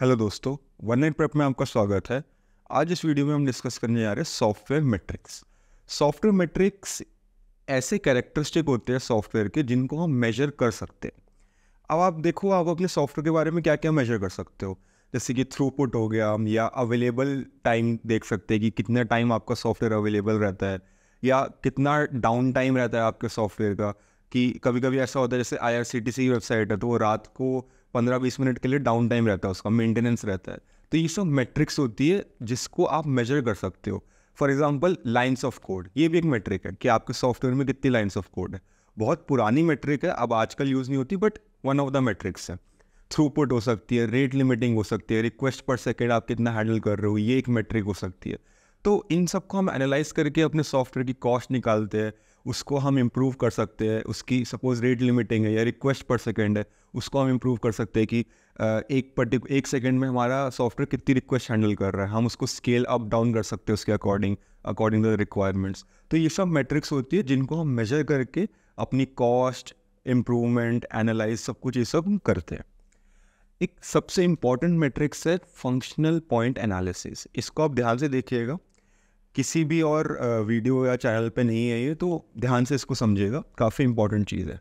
hello दोस्तों one night prep में आपका स्वागत है आज इस वीडियो में हम डिस्कस करने जा रहे हैं सॉफ्टवेयर मैट्रिक्स सॉफ्टवेयर मैट्रिक्स ऐसे कैरेक्टरिस्टिक होते हैं सॉफ्टवेयर के जिनको हम मेजर कर सकते हैं अब आप देखो आप अपने सॉफ्टवेयर के बारे में क्या क्या मेजर कर सकते हो जैसे कि थ्रूपुट हो गया या अवेलेबल टाइम देख सकते हैं कि कितना टाइम आपका सॉफ्टवेयर अवेलेबल रहता है या कितना डाउन टाइम रहता है आपके सॉफ्टवेयर का कि कभी कभी ऐसा होता है जैसे I R C T C website है तो वो रात को पंद्रह बीस मिनट के लिए डाउन टाइम रहता है उसका मेंटेनेंस रहता है तो ये सब मेट्रिक्स होती है जिसको आप मेजर कर सकते हो for example lines of code ये भी एक मेट्रिक है कि आपके सॉफ्टवेयर में कितनी लाइन्स ऑफ कोड है बहुत पुरानी मेट्रिक है अब आजकल यूज़ नहीं होती but one of the metrics है थ्रूपुट हो सकती है रेट लिमिटिंग हो सकती है रिक्वेस्ट पर सेकेंड आप कितना हैंडल कर रहे हो ये एक मेट्रिक हो सकती है तो इन सब को हम एनालाइज करके अपने सॉफ्टवेयर की कॉस्ट निकालते हैं उसको हम इम्प्रूव कर सकते हैं उसकी सपोज रेट लिमिटिंग है या रिक्वेस्ट पर सेकेंड है उसको हम इम्प्रूव कर सकते हैं कि एक पर्टिक एक सेकेंड में हमारा सॉफ्टवेयर कितनी रिक्वेस्ट हैंडल कर रहा है हम उसको स्केल अप डाउन कर सकते हैं उसके according according to the requirements तो ये सब मेट्रिक्स होती है जिनको हम मेजर करके अपनी कॉस्ट इम्प्रूवमेंट एनालाइज सब कुछ ये सब करते हैं एक सबसे इम्पॉर्टेंट मेट्रिक्स है फंक्शनल पॉइंट एनालिसिस इसको आप ध्यान से देखिएगा किसी भी और वीडियो या चैनल पे नहीं है ये तो ध्यान से इसको समझेगा काफ़ी इंपॉर्टेंट चीज़ है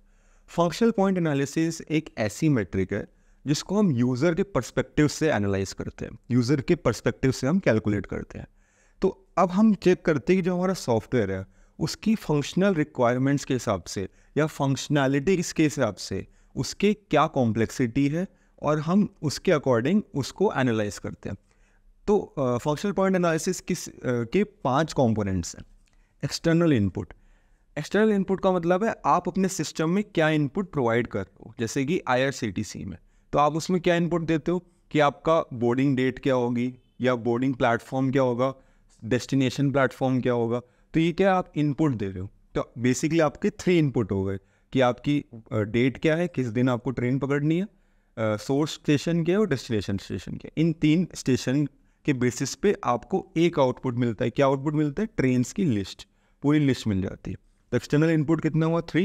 फंक्शनल पॉइंट एनालिसिस एक ऐसी मेट्रिक है जिसको हम यूज़र के पर्सपेक्टिव से एनालाइज करते हैं यूज़र के पर्सपेक्टिव से हम कैलकुलेट करते हैं तो अब हम चेक करते हैं कि जो हमारा सॉफ्टवेयर है उसकी फंक्शनल रिक्वायरमेंट्स के हिसाब से या फंक्शनैलिटीज़ के हिसाब से उसके क्या कॉम्प्लेक्सिटी है और हम उसके अकॉर्डिंग उसको एनालाइज करते हैं तो फंक्शनल पॉइंट एनालिसिस किस के पांच कंपोनेंट्स हैं एक्सटर्नल इनपुट एक्सटर्नल इनपुट का मतलब है आप अपने सिस्टम में क्या इनपुट प्रोवाइड कर रहे हो जैसे कि आई में तो आप उसमें क्या इनपुट देते हो कि आपका बोर्डिंग डेट क्या होगी या बोर्डिंग प्लेटफॉर्म क्या होगा डेस्टिनेशन प्लेटफॉर्म क्या होगा तो ये क्या आप इनपुट दे रहे हो तो बेसिकली आपके थ्री इनपुट हो गए कि आपकी डेट क्या है किस दिन आपको ट्रेन पकड़नी है सोर्स स्टेशन क्या है और डेस्टिनेशन स्टेशन क्या इन तीन स्टेशन के बेसिस पे आपको एक आउटपुट मिलता है क्या आउटपुट मिलता है ट्रेन्स की लिस्ट पूरी लिस्ट मिल जाती है तो एक्सटर्नल इनपुट कितना हुआ थ्री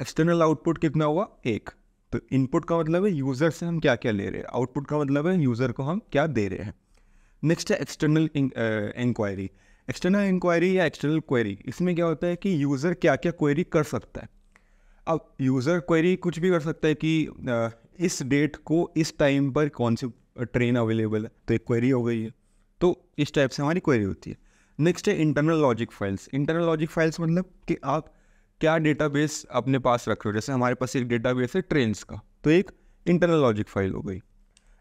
एक्सटर्नल आउटपुट कितना हुआ एक तो इनपुट का मतलब है यूज़र से हम क्या क्या ले रहे हैं आउटपुट का मतलब है यूज़र को हम क्या दे रहे हैं नेक्स्ट है एक्सटर्नल इंक्वायरी एक्सटर्नल इंक्वायरी या एक्सटर्नल क्वेरी इसमें क्या होता है कि यूज़र क्या क्या क्वेरी कर सकता है अब यूज़र क्वेरी कुछ भी कर सकता है कि इस डेट को इस टाइम पर कौन सी ट्रेन अवेलेबल है तो एक क्वेरी हो गई है तो इस टाइप से हमारी क्वेरी होती है नेक्स्ट है internal logic files internal logic files मतलब कि आप क्या डेटाबेस अपने पास रख रहे हो जैसे हमारे पास एक डेटाबेस है ट्रेन्स का तो एक इंटरनल लॉजिक फाइल हो गई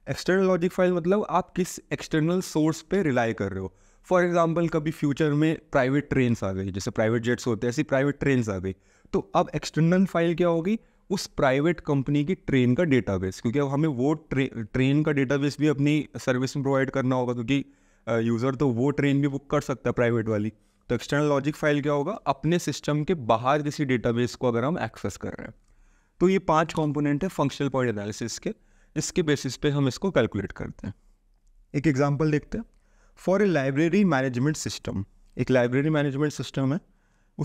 एक्सटर्नल लॉजिक फाइल मतलब आप किस एक्सटर्नल सोर्स पे रिलाई कर रहे हो फॉर एग्जाम्पल कभी फ्यूचर में प्राइवेट ट्रेन्स आ गई जैसे प्राइवेट जेट्स होते हैं ऐसी प्राइवेट ट्रेन्स आ गई तो अब एक्सटर्नल फाइल क्या होगी उस प्राइवेट कंपनी की ट्रेन का डेटाबेस क्योंकि अब हमें वो ट्रे, ट्रेन का डेटाबेस भी अपनी सर्विस में प्रोवाइड करना होगा क्योंकि यूज़र तो वो ट्रेन भी बुक कर सकता है प्राइवेट वाली तो एक्सटर्नल लॉजिक फाइल क्या होगा अपने सिस्टम के बाहर किसी डेटाबेस को अगर हम एक्सेस कर रहे हैं तो ये पांच कंपोनेंट है फंक्शनल पॉइंट एनालिसिस के इसके बेसिस पे हम इसको कैलकुलेट करते हैं एक एग्जांपल देखते हैं for a library management system एक लाइब्रेरी मैनेजमेंट सिस्टम है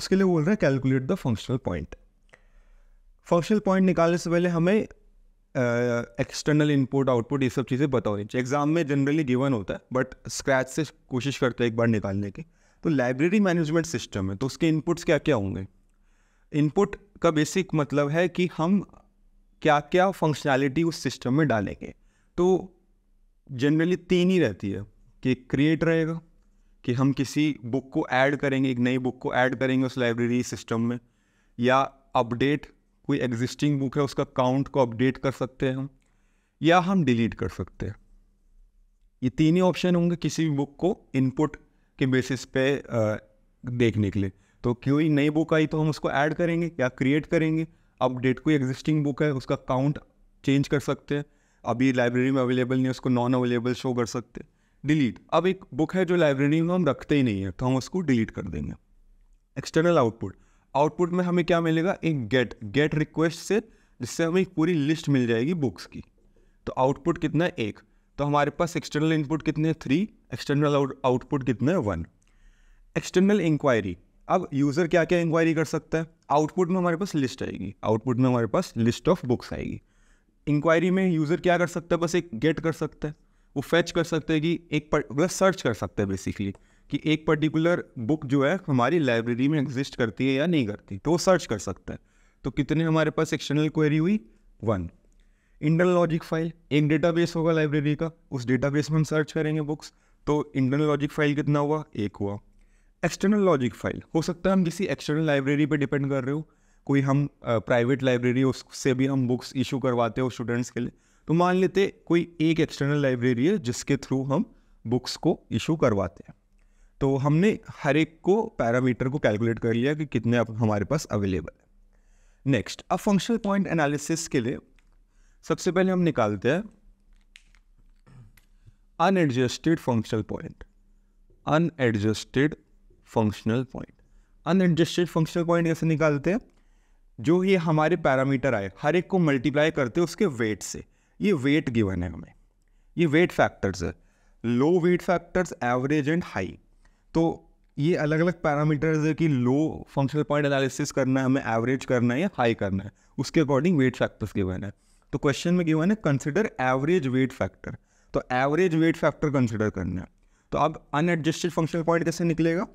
उसके लिए बोल रहे हैं calculate the functional point functional point निकालने से पहले हमें एक्सटर्नल इनपुट आउटपुट ये सब चीज़ें बता होनी चाहिए एग्जाम में जनरली गिवन होता है बट स्क्रैच से कोशिश करते हैं एक बार निकालने की तो लाइब्रेरी मैनेजमेंट सिस्टम है तो उसके इनपुट्स क्या क्या होंगे इनपुट का बेसिक मतलब है कि हम क्या क्या फंक्शनैलिटी उस सिस्टम में डालेंगे तो जनरली तीन ही रहती है कि क्रिएट रहेगा कि हम किसी बुक को ऐड करेंगे एक नई बुक को ऐड करेंगे उस लाइब्रेरी सिस्टम में या अपडेट कोई एग्जिस्टिंग बुक है उसका काउंट को अपडेट कर सकते हैं हम या हम डिलीट कर सकते हैं ये तीन ही ऑप्शन होंगे किसी भी बुक को इनपुट के बेसिस पे देखने के लिए तो कोई नई बुक आई तो हम उसको ऐड करेंगे या क्रिएट करेंगे अपडेट कोई एग्जिस्टिंग बुक है उसका काउंट चेंज कर सकते हैं अभी लाइब्रेरी में अवेलेबल नहीं उसको नॉन अवेलेबल शो कर सकते डिलीट अब एक बुक है जो लाइब्रेरी में हम रखते ही नहीं है तो हम उसको डिलीट कर देंगे एक्सटर्नल आउटपुट आउटपुट में हमें क्या मिलेगा एक गेट गेट रिक्वेस्ट से जिससे हमें पूरी लिस्ट मिल जाएगी बुक्स की तो आउटपुट कितना है एक तो हमारे पास एक्सटर्नल इनपुट कितने हैं थ्री एक्सटर्नल आउटपुट कितना है वन एक्सटर्नल इंक्वायरी अब यूज़र क्या क्या इंक्वायरी कर सकता है आउटपुट में हमारे पास लिस्ट आएगी आउटपुट में हमारे पास लिस्ट ऑफ बुक्स आएगी इंक्वायरी में यूज़र क्या कर सकता है बस एक गेट कर सकता है वो फैच कर सकते है कि एक पर बस मतलब सर्च कर सकते हैं बेसिकली कि एक पर्टिकुलर बुक जो है हमारी लाइब्रेरी में एग्जिस्ट करती है या नहीं करती तो वो सर्च कर सकता है तो कितने हमारे पास एक्सटर्नल क्वेरी हुई वन इंटरनल लॉजिक फाइल एक डेटाबेस होगा लाइब्रेरी का उस डेटाबेस में हम सर्च करेंगे बुक्स तो इंटरनल लॉजिक फाइल कितना हुआ एक हुआ एक्सटर्नल लॉजिक फाइल हो सकता है हम किसी एक्सटर्नल लाइब्रेरी पर डिपेंड कर रहे हो कोई हम प्राइवेट लाइब्रेरी उससे भी हम बुक्स इशू करवाते हो स्टूडेंट्स के लिए तो मान लेते कोई एक एक्सटर्नल लाइब्रेरी है जिसके थ्रू हम बुक्स को इशू करवाते हैं तो हमने हर एक को पैरामीटर को कैलकुलेट कर लिया कि कितने हमारे पास अवेलेबल है नेक्स्ट अब फंक्शनल पॉइंट एनालिसिस के लिए सबसे पहले हम निकालते हैं unadjusted functional point unadjusted functional point unadjusted functional point कैसे निकालते हैं जो ये हमारे पैरामीटर आए हर एक को मल्टीप्लाई करते हैं उसके वेट से ये वेट गिवन है हमें ये वेट फैक्टर्स है low weight factors average and high तो ये अलग अलग पैरामीटर्स है कि लो फंक्शनल पॉइंट एनालिसिस करना है हमें एवरेज करना है या हाई करना है उसके अकॉर्डिंग वेट फैक्टर्स गिवन है तो क्वेश्चन में क्यों है कंसिडर एवरेज वेट फैक्टर तो एवरेज वेट फैक्टर कंसिडर करना है तो अब अनएडजस्टेड फंक्शनल पॉइंट कैसे निकलेगा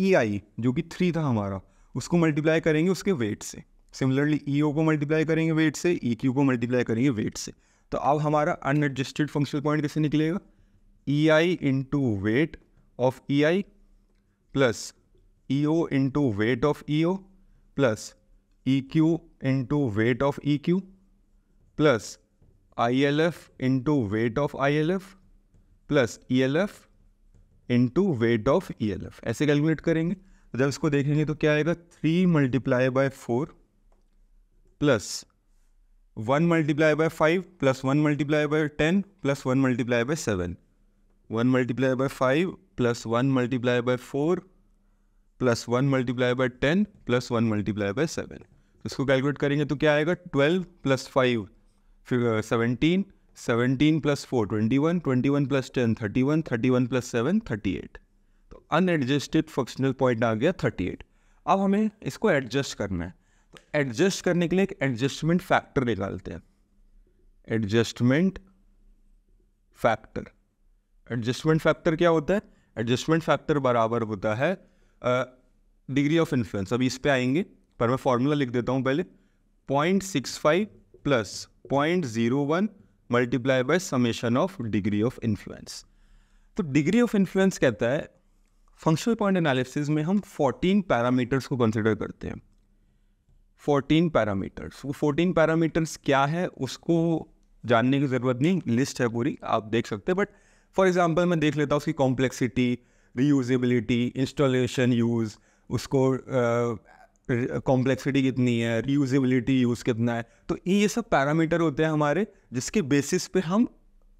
ई e आई जो कि थ्री था हमारा उसको मल्टीप्लाई करेंगे उसके वेट से सिमिलरली ई ओ को मल्टीप्लाई करेंगे वेट से ई e क्यू को मल्टीप्लाई करेंगे वेट से तो अब हमारा अनएडजस्टेड फंक्शनल पॉइंट कैसे निकलेगा E I into weight of E I plus EO into weight of EO plus EQ into weight of EQ plus ILF into weight of ILF plus E L F into weight of E L F ऐसे calculate करेंगे जब इसको देखेंगे तो क्या आएगा three multiply by four plus one multiply by five plus one multiply by ten plus one multiply by seven one multiply by five plus one multiply by four plus one multiply by ten plus one multiply by seven इसको calculate करेंगे तो क्या आएगा twelve plus five फिर seventeen seventeen plus four twenty one twenty one plus ten thirty one thirty one plus seven thirty eight तो unadjusted functional point आ गया thirty eight अब हमें इसको एडजस्ट करना है तो एडजस्ट करने के लिए एक एडजस्टमेंट फैक्टर निकालते हैं एडजस्टमेंट फैक्टर एडजस्टमेंट फैक्टर क्या होता है एडजस्टमेंट फैक्टर बराबर होता है डिग्री ऑफ इन्फ्लुएंस अभी इस पर आएंगे पर मैं फॉर्मूला लिख देता हूँ पहले point six five plus point zero one multiply by summation of degree of influence तो डिग्री ऑफ इन्फ्लुएंस कहता है फंक्शनल पॉइंट एनालिसिस में हम 14 पैरामीटर्स को कंसिडर करते हैं 14 पैरामीटर्स वो 14 पैरामीटर्स क्या है उसको जानने की ज़रूरत नहीं लिस्ट है पूरी आप देख सकते हैं बट फॉर एग्जाम्पल मैं देख लेता हूँ उसकी कॉम्प्लेक्सिटी रीयूजबिलिटी इंस्टॉलेशन यूज़ उसको कॉम्प्लेक्सिटी कितनी है रीयूजबिलिटी यूज़ कितना है तो ये सब पैरामीटर होते हैं हमारे जिसके बेसिस पे हम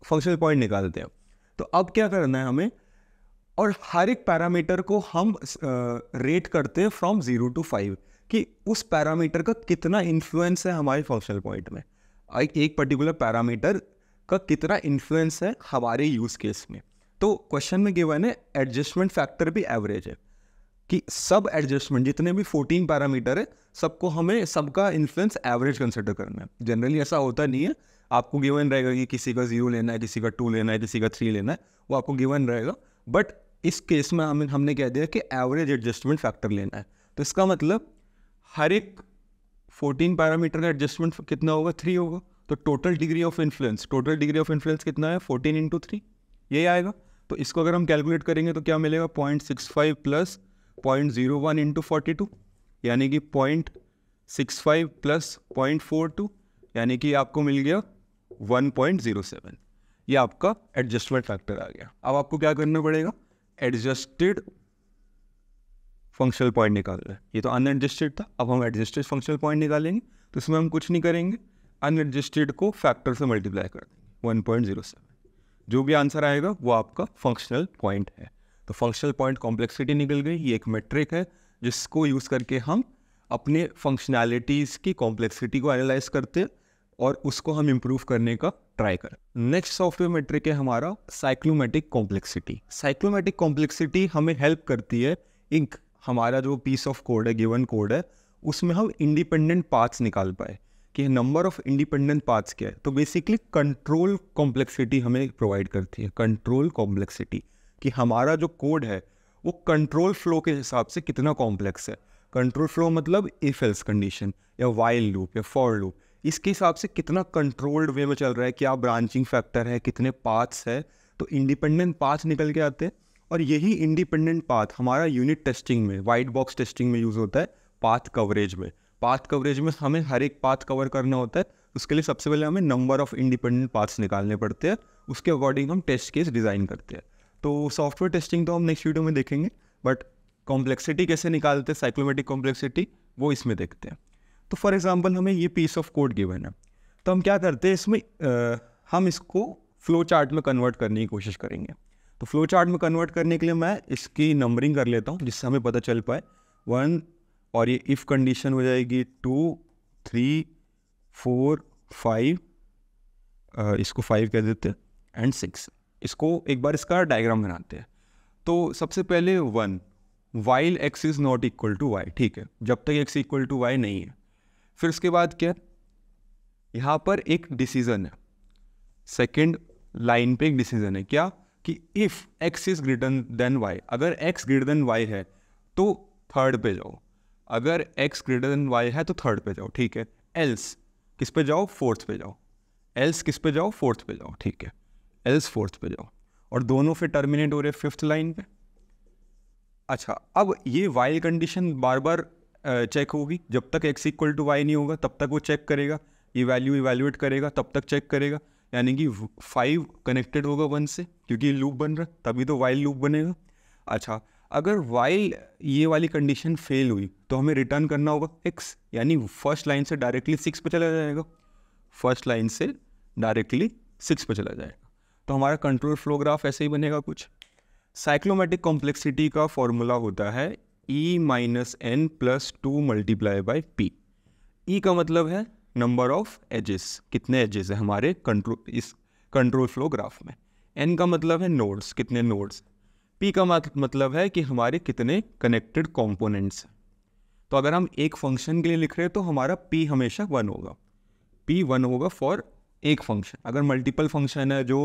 फंक्शनल पॉइंट निकालते हैं तो अब क्या करना है हमें और हर एक पैरामीटर को हम रेट करते हैं फ्रॉम ज़ीरो टू फाइव कि उस पैरामीटर का कितना इन्फ्लुएंस है हमारे फंक्शनल पॉइंट में एक पर्टिकुलर पैरामीटर का कितना इन्फ्लुएंस है हमारे यूज़ केस में तो क्वेश्चन में गिवन है एडजस्टमेंट फैक्टर भी एवरेज है कि सब एडजस्टमेंट जितने भी 14 पैरामीटर है सबको हमें सबका इन्फ्लुएंस एवरेज कंसिडर करना है जनरली ऐसा होता नहीं है आपको गिवन रहेगा कि किसी का जीरो लेना है किसी का टू लेना है किसी का थ्री लेना है वो आपको गिवन रहेगा बट इस केस में हमें हमने कह दिया कि एवरेज एडजस्टमेंट फैक्टर लेना है तो इसका मतलब हर एक 14 पैरामीटर का एडजस्टमेंट कितना होगा थ्री होगा तो total degree of influence total degree of influence कितना है फोर्टीन इंटू थ्री यही आएगा तो इसको अगर हम कैलकुलेट करेंगे तो क्या मिलेगा point six five plus point zero one into forty two यानी कि point six five plus point four two यानी कि आपको मिल गया वन पॉइंट जीरो सेवन ये आपका एडजस्टमेंट फैक्टर आ गया अब आपको क्या करना पड़ेगा एडजस्टेड फंक्शनल पॉइंट निकालना है ये तो अनएडजस्टेड था अब हम एडजस्टेड फंक्शनल पॉइंट निकालेंगे तो इसमें हम कुछ नहीं करेंगे अनएडजस्टेड को फैक्टर से मल्टीप्लाई कर देंगे वन पॉइंट जीरो सेवन जो भी आंसर आएगा वो आपका फंक्शनल पॉइंट है तो फंक्शनल पॉइंट कॉम्प्लेक्सिटी निकल गई ये एक मेट्रिक है जिसको यूज़ करके हम अपने फंक्शनैलिटीज़ की कॉम्प्लेक्सिटी को एनालाइज करते हैं और उसको हम इम्प्रूव करने का ट्राई करें नेक्स्ट सॉफ्टवेयर मेट्रिक है हमारा साइक्लोमेटिक कॉम्प्लेक्सिटी साइक्लोमेटिक कॉम्प्लेक्सिटी हमें हेल्प करती है इंक हमारा जो पीस ऑफ कोड है गिवन कोड है उसमें हम इंडिपेंडेंट पार्ट्स निकाल पाए कि नंबर ऑफ इंडिपेंडेंट पार्ट्स क्या है तो बेसिकली कंट्रोल कॉम्प्लेक्सिटी हमें प्रोवाइड करती है कंट्रोल कॉम्प्लेक्सिटी कि हमारा जो कोड है वो कंट्रोल फ्लो के हिसाब से कितना कॉम्प्लेक्स है कंट्रोल फ्लो मतलब इफ एल्स कंडीशन या वाइल्ड लूप या फॉर लूप इसके हिसाब से कितना कंट्रोल्ड वे में चल रहा है क्या ब्रांचिंग फैक्टर है कितने पाथ्स है तो इंडिपेंडेंट पाथ निकल के आते हैं और यही इंडिपेंडेंट पाथ हमारा यूनिट टेस्टिंग में वाइट बॉक्स टेस्टिंग में यूज़ होता है पाथ कवरेज में पाथ कवरेज में हमें हर एक पाथ कवर करना होता है उसके लिए सबसे पहले हमें नंबर ऑफ इंडिपेंडेंट पाथ्स निकालने पड़ते हैं उसके अकॉर्डिंग हम टेस्ट केस डिज़ाइन करते हैं तो सॉफ्टवेयर टेस्टिंग तो हम नेक्स्ट वीडियो में देखेंगे बट कॉम्प्लेक्सिटी कैसे निकालते हैं साइक्लोमेटिक कॉम्प्लेक्सिटी वो इसमें देखते हैं तो फॉर एग्जाम्पल हमें ये पीस ऑफ कोड गिवन है तो हम क्या करते हैं इसमें आ, हम इसको फ्लो चार्ट में कन्वर्ट करने की कोशिश करेंगे तो फ्लो चार्ट में कन्वर्ट करने के लिए मैं इसकी नंबरिंग कर लेता हूँ जिससे हमें पता चल पाए वन और ये इफ़ कंडीशन हो जाएगी टू थ्री फोर फाइव इसको फाइव कह देते हैं एंड सिक्स इसको एक बार इसका डायग्राम बनाते हैं तो सबसे पहले one while X is not equal to Y ठीक है जब तक एक्स इक्वल टू वाई नहीं है फिर उसके बाद क्या यहाँ पर एक डिसीज़न है सेकेंड लाइन पे एक डिसीज़न है क्या कि if X is greater than Y अगर एक्स ग्रेटर देन वाई है तो थर्ड पे जाओ अगर एक्स ग्रेटर देन वाई है तो थर्ड पे जाओ ठीक है एल्स किस पे जाओ फोर्थ पे जाओ एल्स किस पे जाओ फोर्थ पे जाओ ठीक है एल्स फोर्थ पे जाओ और दोनों फिर टर्मिनेट हो रहे फिफ्थ लाइन पे अच्छा अब ये वाइल कंडीशन बार बार चेक होगी जब तक एक्स इक्वल टू वाई नहीं होगा तब तक वो चेक करेगा ये वैल्यू इवेल्युएट करेगा तब तक चेक करेगा यानी कि फाइव कनेक्टेड होगा वन से क्योंकि लूप बन रहा तभी तो वाइल लूप बनेगा अच्छा अगर वाइल ये वाली कंडीशन फेल हुई तो हमें रिटर्न करना होगा एक्स यानी फर्स्ट लाइन से डायरेक्टली सिक्स पर चला जाएगा फर्स्ट लाइन से डायरेक्टली सिक्स पर चला जाएगा तो हमारा कंट्रोल फ्लोग्राफ ऐसे ही बनेगा कुछ साइक्लोमेटिक कॉम्प्लेक्सिटी का फॉर्मूला होता है E minus N plus two multiply by P E का मतलब है नंबर ऑफ एजेस कितने एजेस हैं हमारे कंट्रोल इस कंट्रोल फ्लोग्राफ में एन का मतलब है नोड्स कितने नोड्स पी का मतलब है कि हमारे कितने कनेक्टेड कॉम्पोनेंट्स हैं तो अगर हम एक फंक्शन के लिए लिख रहे हैं तो हमारा पी हमेशा वन होगा पी वन होगा फॉर एक फंक्शन अगर मल्टीपल फंक्शन है जो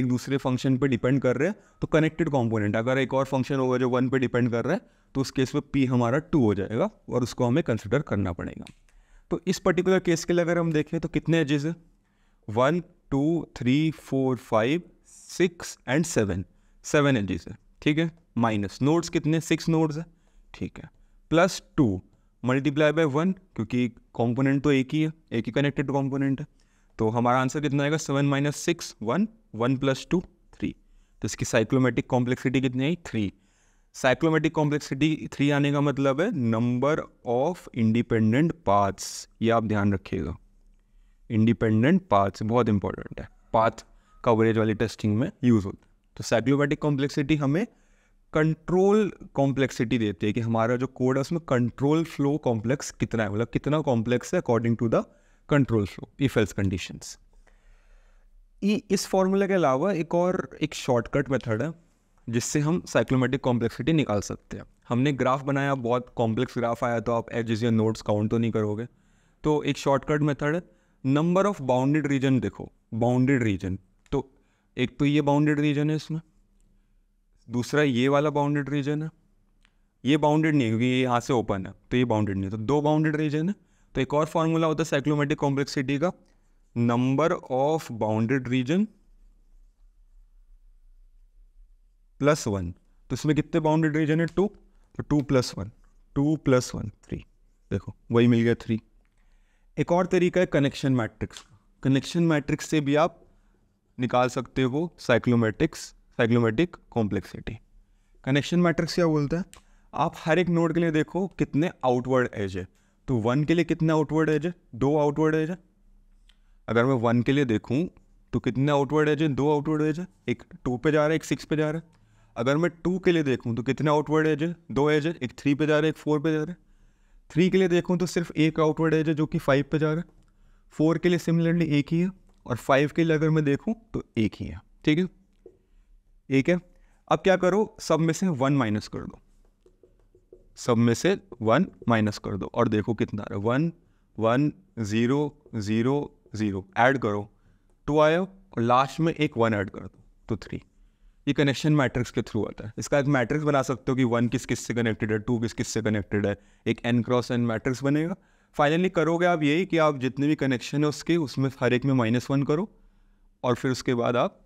एक दूसरे फंक्शन पे डिपेंड कर रहे हैं तो कनेक्टेड कंपोनेंट अगर एक और फंक्शन होगा जो वन पे डिपेंड कर रहा है तो उस केस में पी हमारा टू हो जाएगा और उसको हमें कंसिडर करना पड़ेगा तो इस पर्टिकुलर केस के लिए अगर हम देखें तो कितने एजेस हैं one two three four five six and seven seven edges हैं ठीक है माइनस नोड्स कितने सिक्स नोड्स है ठीक है plus two multiply by one क्योंकि कॉम्पोनेंट तो एक ही है एक ही कनेक्टेड कॉम्पोनेंट है तो हमारा आंसर कितना आएगा seven minus six one one plus two three तो इसकी साइक्लोमेटिक कॉम्प्लेक्सिटी कितनी आई थ्री साइक्लोमेटिक कॉम्प्लेक्सिटी थ्री आने का मतलब है नंबर ऑफ इंडिपेंडेंट पाथ्स ये आप ध्यान रखिएगा इंडिपेंडेंट पाथ्स बहुत इंपॉर्टेंट है पाथ कवरेज वाली टेस्टिंग में यूज़ होता है तो साइक्लोमेटिक कॉम्प्लेक्सिटी हमें कंट्रोल कॉम्प्लेक्सिटी देती है कि हमारा जो कोड है उसमें कंट्रोल फ्लो कॉम्प्लेक्स कितना है मतलब कितना कॉम्प्लेक्स है according to the control flow if else conditions इस फॉर्मूले के अलावा एक और एक शॉर्टकट मेथड है जिससे हम साइक्लोमेटिक कॉम्प्लेक्सिटी निकाल सकते हैं हमने ग्राफ बनाया बहुत कॉम्प्लेक्स ग्राफ आया तो आप एजेस या नोट्स काउंट तो नहीं करोगे तो एक शॉर्टकट मेथड है नंबर ऑफ बाउंडेड रीजन देखो बाउंडेड रीजन एक तो ये बाउंडेड रीजन है इसमें दूसरा ये वाला बाउंडेड रीजन है ये बाउंडेड नहीं है क्योंकि ये यहाँ से ओपन है तो ये बाउंडेड नहीं है तो दो बाउंडेड रीजन है तो एक और फॉर्मूला होता है साइक्लोमेटिक कॉम्प्लेक्सिटी का number of bounded region plus one तो इसमें कितने बाउंडेड रीजन है टू तो two plus one two plus one three देखो वही मिल गया थ्री एक और तरीका है कनेक्शन मैट्रिक्स कनेक्शन मैट्रिक्स से भी आप निकाल सकते हो cyclomatics cyclomatic complexity connection matrix क्या बोलता है आप हर एक नोड के लिए देखो कितने आउटवर्ड एज है तो वन के लिए कितने आउटवर्ड एज है दो आउटवर्ड एज है अगर मैं वन के लिए देखूँ तो कितने आउटवर्ड एज है दो आउटवर्ड एज है एक टू पे जा रहा है एक सिक्स पे जा रहा है अगर मैं टू के लिए देखूँ तो कितने आउटवर्ड एज है दो एज है एक थ्री पे जा रहा है एक फोर पे जा रहा है थ्री के लिए देखूँ तो सिर्फ एक आउटवर्ड एज है जो कि फाइव पे जा रहा है फोर के लिए सिमिलरली एक ही है और फाइव के लिए अगर मैं देखूँ तो एक ही है ठीक है एक है अब क्या करो सब में से वन माइनस कर दो सब में से वन माइनस कर दो और देखो कितना आ रहा है one one zero zero zero add करो टू आया और लास्ट में एक वन ऐड कर दो तो थ्री ये कनेक्शन मैट्रिक्स के थ्रू आता है इसका एक मैट्रिक्स बना सकते हो कि वन किस किस से कनेक्टेड है टू किस किस से कनेक्टेड है एक एन क्रॉस एन मैट्रिक्स बनेगा फाइनली करोगे आप यही कि आप जितने भी कनेक्शन है उसके उसमें हर एक में माइनस वन करो और फिर उसके बाद आप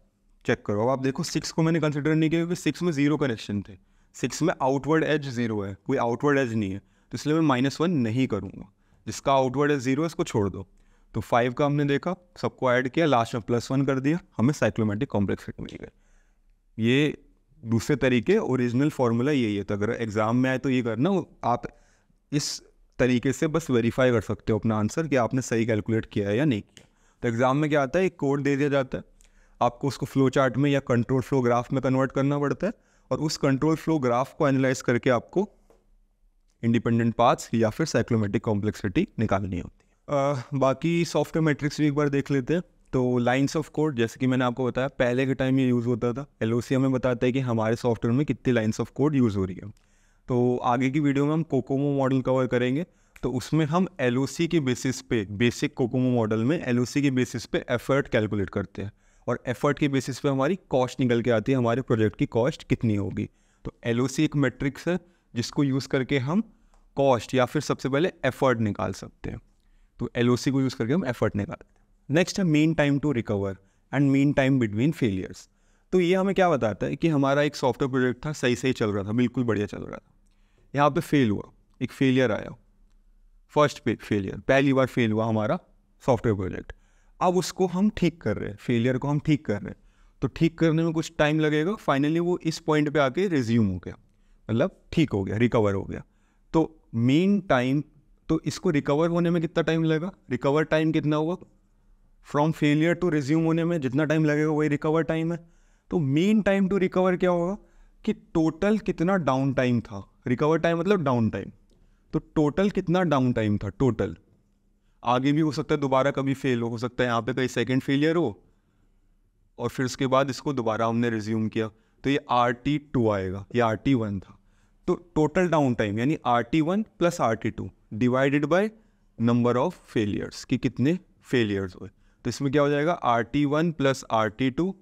चेक करो अब आप देखो सिक्स को मैंने कंसिडर नहीं किया क्योंकि सिक्स में ज़ीरो कनेक्शन थे सिक्स में आउटवर्ड एज ज़ीरो है कोई आउटवर्ड एज नहीं है तो इसलिए मैं माइनस वन नहीं करूँगा जिसका आउटवर्ड एज ज़ीरो है इसको छोड़ दो तो फाइव का हमने देखा सबको ऐड किया लास्ट में प्लस वन कर दिया हमें साइक्लोमेटिक कॉम्प्लेक्स फिट मिल गया ये दूसरे तरीके ओरिजिनल फार्मूला यही है तो अगर एग्ज़ाम में आए तो ये करना आप इस तरीके से बस वेरीफाई कर सकते हो अपना आंसर कि आपने सही कैलकुलेट किया है या नहीं किया तो एग्ज़ाम में क्या आता है एक कोड दे दिया जाता है आपको उसको फ्लो चार्ट में या कंट्रोल फ्लो ग्राफ में कन्वर्ट करना पड़ता है और उस कंट्रोल फ्लो ग्राफ को एनालाइज करके आपको इंडिपेंडेंट पाथ्स या फिर साइक्लोमेटिक कॉम्प्लेक्सिटी निकालनी होती है uh, बाकी सॉफ्टवेयर मेट्रिक्स भी एक बार देख लेते हैं तो लाइंस ऑफ कोड जैसे कि मैंने आपको बताया पहले के टाइम ये यूज़ होता था एल हमें बताता है कि हमारे सॉफ्टवेयर में कितनी लाइन्स ऑफ कोड यूज़ हो रही है तो आगे की वीडियो में हम कोकोमो मॉडल कवर करेंगे तो उसमें हम एल के बेसिस पे बेसिक कोकोमो मॉडल में एल के बेसिस पे एफर्ट कैलकुलेट करते हैं और एफर्ट के बेसिस पे हमारी कॉस्ट निकल के आती है हमारे प्रोजेक्ट की कॉस्ट कितनी होगी तो एल एक मेट्रिक्स है जिसको यूज़ करके हम कॉस्ट या फिर सबसे पहले एफर्ट निकाल सकते हैं तो एल को यूज़ करके हम एफर्ट निकालते हैं नेक्स्ट है mean time to recover and mean time between failures तो ये हमें क्या बताता है कि हमारा एक सॉफ्टवेयर प्रोजेक्ट था सही सही चल रहा था बिल्कुल बढ़िया चल रहा था यहाँ पे फेल हुआ एक फेलियर आया फर्स्ट पे फेलियर पहली बार फेल हुआ हमारा सॉफ्टवेयर प्रोजेक्ट अब उसको हम ठीक कर रहे हैं फेलियर को हम ठीक कर रहे हैं तो ठीक करने में कुछ टाइम लगेगा फाइनली वो इस पॉइंट पे आके रिज्यूम हो गया मतलब ठीक हो गया रिकवर हो गया तो मेन टाइम तो इसको रिकवर होने में कितना टाइम लगेगा रिकवर टाइम कितना होगा फ्रॉम फेलियर टू रिज्यूम होने में जितना टाइम लगेगा वही रिकवर टाइम है तो मेन टाइम टू रिकवर क्या होगा कि टोटल कितना डाउन टाइम था रिकवर टाइम मतलब डाउन टाइम तो टोटल कितना डाउन टाइम था टोटल आगे भी हो सकता है दोबारा कभी फेल हो सकता है यहाँ पे कहीं सेकंड फेलियर हो और फिर उसके बाद इसको दोबारा हमने रिज्यूम किया तो ये आर टी टू आएगा ये आर टी वन था तो टोटल डाउन टाइम यानी R T one plus R T two divided by number of failures कि कितने फेलियर्स हुए तो इसमें क्या हो जाएगा R T one plus R T two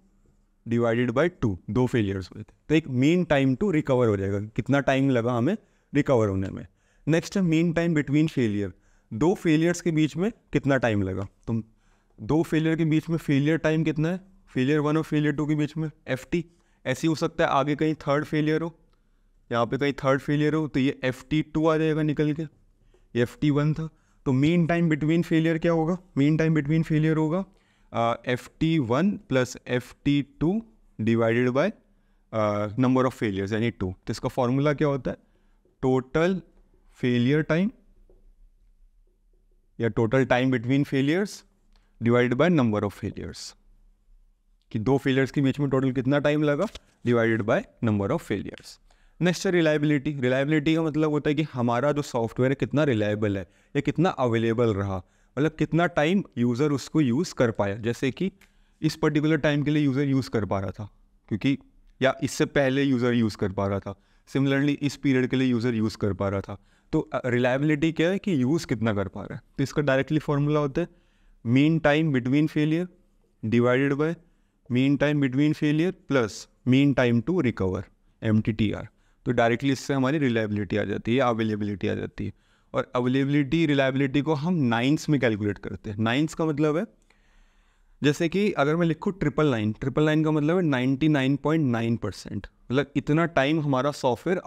divided by two दो फेलियर्स हुए थे तो एक मीन टाइम टू रिकवर हो जाएगा कितना टाइम लगा हमें रिकवर होने में नेक्स्ट है मीन टाइम बिटवीन फेलियर दो फेलियर्स के बीच में कितना टाइम लगा तुम तो दो फेलियर के बीच में फेलियर टाइम कितना है फेलियर वन और फेलियर टू के बीच में एफ टी ऐसे हो सकता है आगे कहीं थर्ड फेलियर हो यहाँ पे कहीं थर्ड फेलियर हो तो ये एफ टी टू आ जाएगा निकल के एफ टी वन था तो मीन टाइम बिटवीन फेलियर क्या होगा मीन टाइम बिटवीन फेलियर होगा F T one plus F T two divided by number of failures यानी टू तो इसका फॉर्मूला क्या होता है टोटल फेलियर टाइम या total time between failures divided by number of failures कि दो फेलियर्स के बीच में टोटल कितना टाइम लगा divided by number of failures next है रिलायबिलिटी रिलायबिलिटी का मतलब होता है कि हमारा जो सॉफ्टवेयर है कितना रिलायबल है या कितना अवेलेबल रहा मतलब कितना टाइम यूज़र उसको यूज़ कर पाया जैसे कि इस पर्टिकुलर टाइम के लिए यूज़र यूज़ कर पा रहा था क्योंकि या इससे पहले यूज़र यूज़ कर पा रहा था सिमिलरली इस पीरियड के लिए यूज़र यूज़ कर पा रहा था तो रिलायबिलिटी क्या है कि यूज़ कितना कर पा रहा है तो इसका डायरेक्टली फॉर्मूला होता है mean time between failure divided by mean time between failure plus mean time to recover M तो डायरेक्टली इससे हमारी रिलायबिलिटी आ जाती है अवेलेबिलिटी आ जाती है और अवेलेबिलिटी रिलायबिलिटी को हम नाइन्स में कैलकुलेट करते हैं नाइन्स का मतलब है जैसे कि अगर मैं लिखूँ ट्रिपल नाइन ट्रिपल नाइन का मतलब है ninety nine point nine percent मतलब इतना टाइम हमारा सॉफ्टवेयर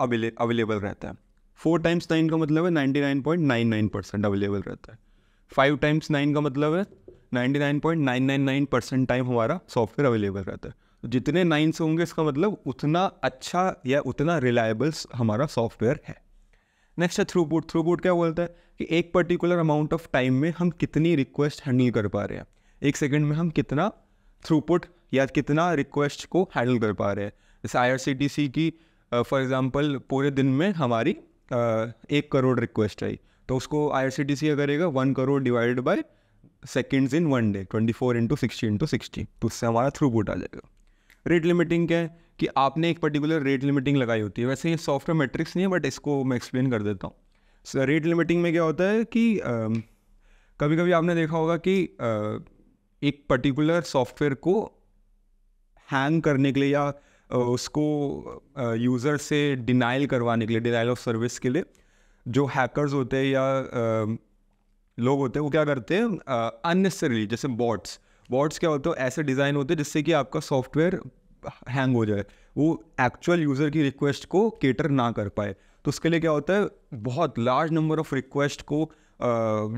अवेलेबल रहता है फोर टाइम्स नाइन का मतलब है ninety nine point nine nine percent available रहता है फाइव टाइम्स नाइन का मतलब है ninety nine point nine nine nine percent time हमारा सॉफ्टवेयर अवेलेबल रहता है तो जितने नाइन्स होंगे इसका मतलब उतना अच्छा या उतना रिलायबल्स हमारा सॉफ्टवेयर है नेक्स्ट है थ्रूपुट थ्रूपुट क्या बोलता है कि एक पर्टिकुलर अमाउंट ऑफ टाइम में हम कितनी रिक्वेस्ट हैंडल कर पा रहे हैं एक सेकेंड में हम कितना थ्रूपुट या कितना रिक्वेस्ट को हैंडल कर पा रहे हैं जैसे आई की फॉर uh, एग्ज़ाम्पल पूरे दिन में हमारी uh, एक करोड़ रिक्वेस्ट आई तो उसको आई आर सी टी का करेगा one crore divided by seconds in one day twenty four into sixty into sixty तो उससे हमारा थ्रूपुट आ जाएगा रेट लिमिटिंग क्या है कि आपने एक पर्टिकुलर रेट लिमिटिंग लगाई होती है वैसे ये सॉफ्टवेयर मैट्रिक्स नहीं है बट इसको मैं एक्सप्लेन कर देता हूँ so, रेट लिमिटिंग में क्या होता है कि कभी कभी आपने देखा होगा कि आ, एक पर्टिकुलर सॉफ्टवेयर को हैंग करने के लिए या उसको यूज़र से डिनाइल करवाने के लिए डिनाइल ऑफ सर्विस के लिए जो हैकर्स होते हैं या आ, लोग होते हैं वो क्या करते हैं अननेसेसरली जैसे बॉट्स बॉट्स क्या होते हैं ऐसे डिज़ाइन होते हैं जिससे कि आपका सॉफ्टवेयर हैंग हो जाए वो एक्चुअल यूज़र की रिक्वेस्ट को केटर ना कर पाए तो उसके लिए क्या होता है बहुत लार्ज नंबर ऑफ रिक्वेस्ट को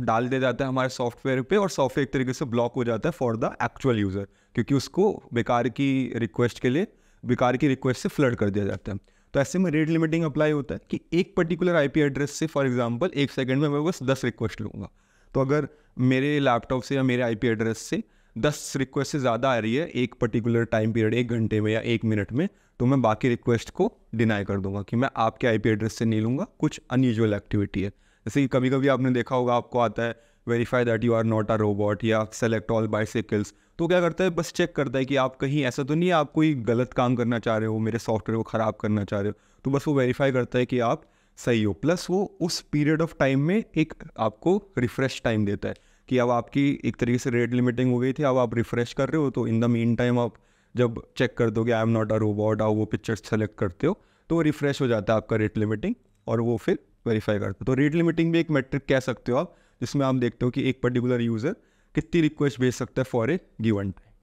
डाल दिया जाता है हमारे सॉफ्टवेयर पे और सॉफ्टवेयर एक तरीके से ब्लॉक हो जाता है फॉर द एक्चुअल यूज़र क्योंकि उसको बेकार की रिक्वेस्ट के लिए बेकार की रिक्वेस्ट से फ्लड कर दिया जाता है तो ऐसे में रेट लिमिटिंग अप्लाई होता है कि एक पर्टिकुलर आईपी एड्रेस से फॉर एग्जांपल एक सेकंड में मैं बस दस रिक्वेस्ट लूँगा तो अगर मेरे लैपटॉप से या मेरे आईपी एड्रेस से दस रिक्वेस्ट से ज़्यादा आ रही है एक पर्टिकुलर टाइम पीरियड एक घंटे में या एक मिनट में तो मैं बाकी रिक्वेस्ट को डिनाई कर दूंगा कि मैं आपके आईपी एड्रेस से नहीं लूँगा कुछ अनयूजल एक्टिविटी है जैसे कि कभी कभी आपने देखा होगा आपको आता है verify that you are not a robot या सेलेक्ट ऑल बाइसिकल्स तो क्या करता है बस चेक करता है कि आप कहीं ऐसा तो नहीं है आप कोई गलत काम करना चाह रहे हो मेरे सॉफ्टवेयर को ख़राब करना चाह रहे हो तो बस वो वेरीफाई करता है कि आप सही हो प्लस वो उस पीरियड ऑफ टाइम में एक आपको रिफ्रेश टाइम देता है कि अब आपकी एक तरीके से रेट लिमिटिंग हो गई थी अब आप रिफ़्रेश कर रहे हो तो इन द मीन टाइम आप जब चेक कर कि I am not a robot आप वो पिक्चर सेलेक्ट करते हो तो रिफ़्रेश हो जाता है आपका रेट लिमिटिंग और वो फिर वेरीफाई करते हो तो रेट लिमिटिंग भी एक मेट्रिक कह सकते हो आप जिसमें आप देखते हो कि एक पर्टिकुलर यूज़र कितनी रिक्वेस्ट भेज सकता है फॉर ए गिवन टाइम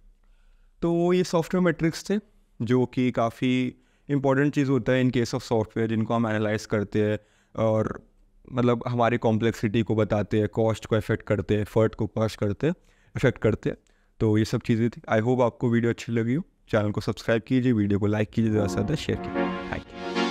तो ये सॉफ्टवेयर मेट्रिक्स थे जो कि काफ़ी इंपॉर्टेंट चीज़ होता है इन केस ऑफ सॉफ्टवेयर जिनको हम एनालाइज करते हैं और मतलब हमारी कॉम्प्लेक्सिटी को बताते हैं कॉस्ट को अफेक्ट करते हैं एफर्ट को कॉस्ट करते हैं अफेक्ट करते हैं तो ये सब चीज़ें थी आई होप आपको वीडियो अच्छी लगी हो चैनल को सब्सक्राइब कीजिए वीडियो को लाइक कीजिए ज़्यादा से ज़्यादा शेयर कीजिए थैंक यू